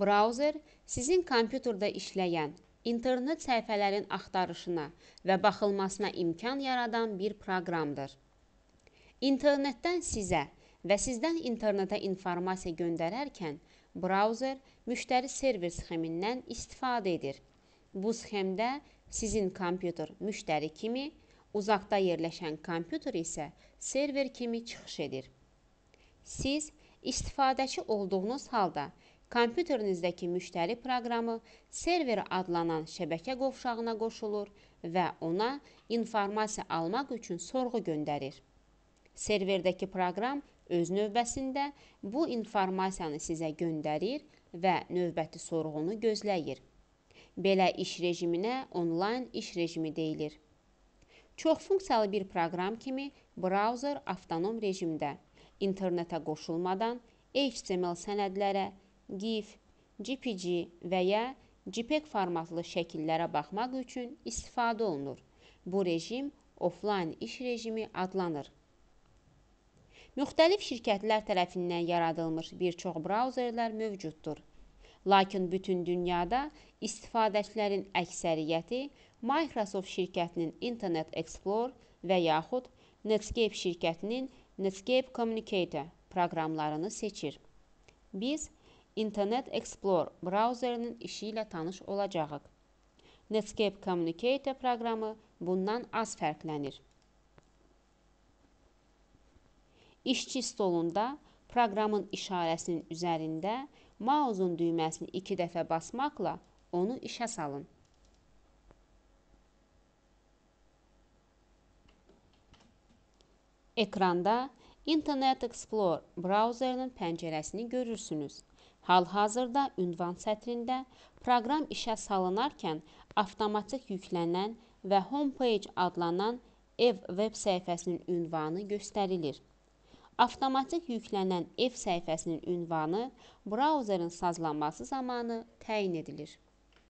Browser sizin kompüterdə işləyən internet səhifələrin axtarışına və baxılmasına imkan yaradan bir proqramdır. İnternetdən sizə və sizdən internetə informasiya göndərərkən browser müştəri server sxemindən istifadə edir. Bu sxemdə sizin kompüter müştəri kimi, uzaqda yerləşən kompüter isə server kimi çıxış edir. Siz istifadəçi olduğunuz halda Kompüterinizdəki müştəri proqramı server adlanan şəbəkə qovşağına qoşulur və ona informasiya almaq üçün sorğu göndərir. Serverdəki proqram öz növbəsində bu informasiyanı sizə göndərir və növbəti sorğunu gözləyir. Belə iş rejiminə onlayn iş rejimi deyilir. Çoxfunksiyalı bir proqram kimi brauzer avtonom rejimdə internetə qoşulmadan HTML sənədlərə GIF, GPG və ya JPEG formatlı şəkillərə baxmaq üçün istifadə olunur. Bu rejim offline iş rejimi adlanır. Müxtəlif şirkətlər tərəfindən yaradılmış bir çox brauzerlər mövcuddur. Lakin bütün dünyada istifadəçilərin əksəriyyəti Microsoft şirkətinin Internet Explorer və yaxud Netscape şirkətinin Netscape Communicator proqramlarını seçir. Biz Internet Explorer brauzerinin işi ilə tanış olacağıq. Netscape Communicator proqramı bundan az fərqlənir. İşçi stolunda proqramın işarəsinin üzərində mausun düyməsini iki dəfə basmaqla onu işə salın. Ekranda Internet Explorer brauzerinin pəncərəsini görürsünüz. Hal-hazırda ünvan sətrində proqram işə salınarkən avtomatik yüklənən və homepage adlanan ev veb səhifəsinin ünvanı göstərilir. Avtomatik yüklənən ev səhifəsinin ünvanı brauzərin sazlanması zamanı təyin edilir.